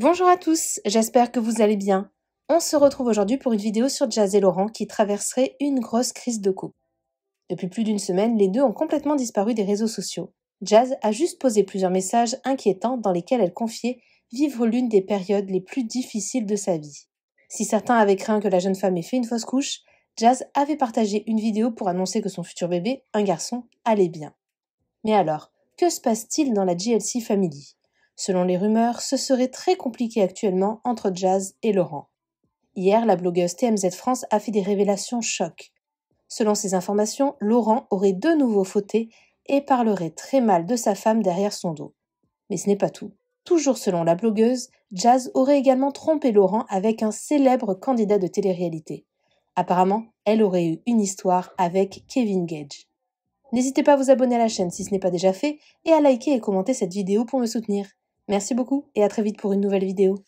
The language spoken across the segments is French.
Bonjour à tous, j'espère que vous allez bien. On se retrouve aujourd'hui pour une vidéo sur Jazz et Laurent qui traverserait une grosse crise de couple. Depuis plus d'une semaine, les deux ont complètement disparu des réseaux sociaux. Jazz a juste posé plusieurs messages inquiétants dans lesquels elle confiait vivre l'une des périodes les plus difficiles de sa vie. Si certains avaient craint que la jeune femme ait fait une fausse couche, Jazz avait partagé une vidéo pour annoncer que son futur bébé, un garçon, allait bien. Mais alors, que se passe-t-il dans la GLC Family Selon les rumeurs, ce serait très compliqué actuellement entre Jazz et Laurent. Hier, la blogueuse TMZ France a fait des révélations choc. Selon ces informations, Laurent aurait de nouveau fauté et parlerait très mal de sa femme derrière son dos. Mais ce n'est pas tout. Toujours selon la blogueuse, Jazz aurait également trompé Laurent avec un célèbre candidat de télé-réalité. Apparemment, elle aurait eu une histoire avec Kevin Gage. N'hésitez pas à vous abonner à la chaîne si ce n'est pas déjà fait et à liker et commenter cette vidéo pour me soutenir. Merci beaucoup et à très vite pour une nouvelle vidéo.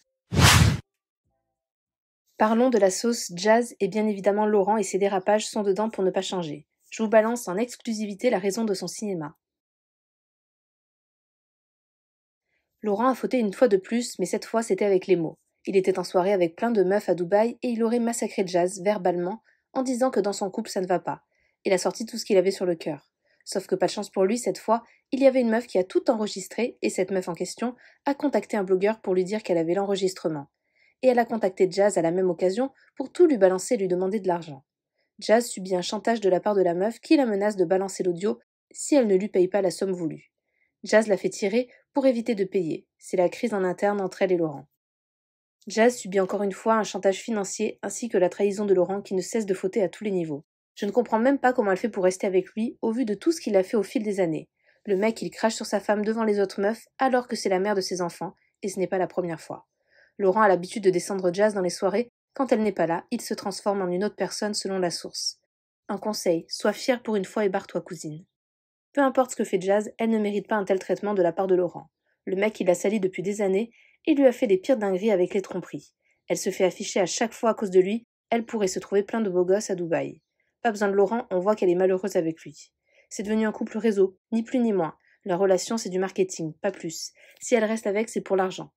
Parlons de la sauce jazz et bien évidemment Laurent et ses dérapages sont dedans pour ne pas changer. Je vous balance en exclusivité la raison de son cinéma. Laurent a fauté une fois de plus, mais cette fois c'était avec les mots. Il était en soirée avec plein de meufs à Dubaï et il aurait massacré Jazz verbalement en disant que dans son couple ça ne va pas. Il a sorti tout ce qu'il avait sur le cœur. Sauf que pas de chance pour lui, cette fois, il y avait une meuf qui a tout enregistré et cette meuf en question a contacté un blogueur pour lui dire qu'elle avait l'enregistrement. Et elle a contacté Jazz à la même occasion pour tout lui balancer et lui demander de l'argent. Jazz subit un chantage de la part de la meuf qui la menace de balancer l'audio si elle ne lui paye pas la somme voulue. Jazz la fait tirer pour éviter de payer. C'est la crise en interne entre elle et Laurent. Jazz subit encore une fois un chantage financier ainsi que la trahison de Laurent qui ne cesse de fauter à tous les niveaux. Je ne comprends même pas comment elle fait pour rester avec lui au vu de tout ce qu'il a fait au fil des années. Le mec, il crache sur sa femme devant les autres meufs alors que c'est la mère de ses enfants, et ce n'est pas la première fois. Laurent a l'habitude de descendre Jazz dans les soirées. Quand elle n'est pas là, il se transforme en une autre personne selon la source. Un conseil, sois fier pour une fois et barre-toi cousine. Peu importe ce que fait Jazz, elle ne mérite pas un tel traitement de la part de Laurent. Le mec, il l'a sali depuis des années et lui a fait des pires dingueries avec les tromperies. Elle se fait afficher à chaque fois à cause de lui, elle pourrait se trouver plein de beaux gosses à Dubaï. Pas besoin de Laurent, on voit qu'elle est malheureuse avec lui. C'est devenu un couple réseau, ni plus ni moins. Leur relation, c'est du marketing, pas plus. Si elle reste avec, c'est pour l'argent.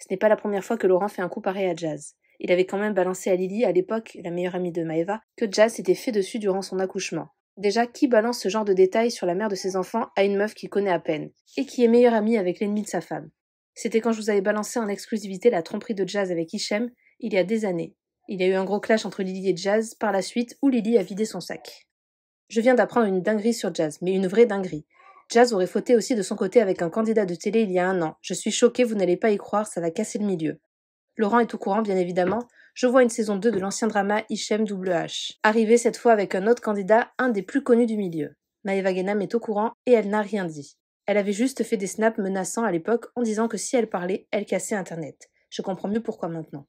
Ce n'est pas la première fois que Laurent fait un coup pareil à Jazz. Il avait quand même balancé à Lily, à l'époque, la meilleure amie de Maeva, que Jazz s'était fait dessus durant son accouchement. Déjà, qui balance ce genre de détails sur la mère de ses enfants à une meuf qu'il connaît à peine, et qui est meilleure amie avec l'ennemi de sa femme C'était quand je vous avais balancé en exclusivité la tromperie de Jazz avec Hichem, il y a des années, il y a eu un gros clash entre Lily et Jazz par la suite où Lily a vidé son sac. Je viens d'apprendre une dinguerie sur Jazz, mais une vraie dinguerie. Jazz aurait fauté aussi de son côté avec un candidat de télé il y a un an. Je suis choquée, vous n'allez pas y croire, ça va casser le milieu. Laurent est au courant, bien évidemment. Je vois une saison 2 de l'ancien drama Hichem WH, arrivé cette fois avec un autre candidat, un des plus connus du milieu. Maeva Genam est au courant et elle n'a rien dit. Elle avait juste fait des snaps menaçants à l'époque en disant que si elle parlait, elle cassait Internet. Je comprends mieux pourquoi maintenant.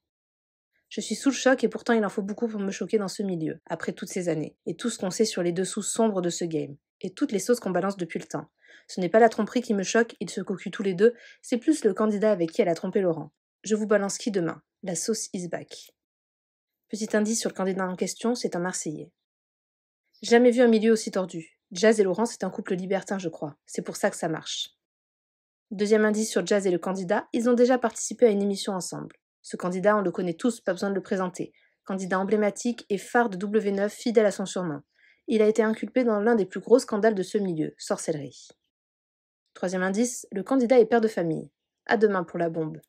Je suis sous le choc et pourtant il en faut beaucoup pour me choquer dans ce milieu, après toutes ces années, et tout ce qu'on sait sur les dessous sombres de ce game, et toutes les sauces qu'on balance depuis le temps. Ce n'est pas la tromperie qui me choque, ils se cocuent tous les deux, c'est plus le candidat avec qui elle a trompé Laurent. Je vous balance qui demain La sauce is back. Petit indice sur le candidat en question, c'est un Marseillais. Jamais vu un milieu aussi tordu. Jazz et Laurent, c'est un couple libertin, je crois. C'est pour ça que ça marche. Deuxième indice sur Jazz et le candidat, ils ont déjà participé à une émission ensemble. Ce candidat, on le connaît tous, pas besoin de le présenter. Candidat emblématique et phare de W9, fidèle à son surnom. Il a été inculpé dans l'un des plus gros scandales de ce milieu, sorcellerie. Troisième indice, le candidat est père de famille. À demain pour la bombe.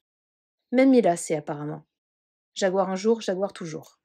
Même il a assez apparemment. Jaguar un jour, Jaguar toujours.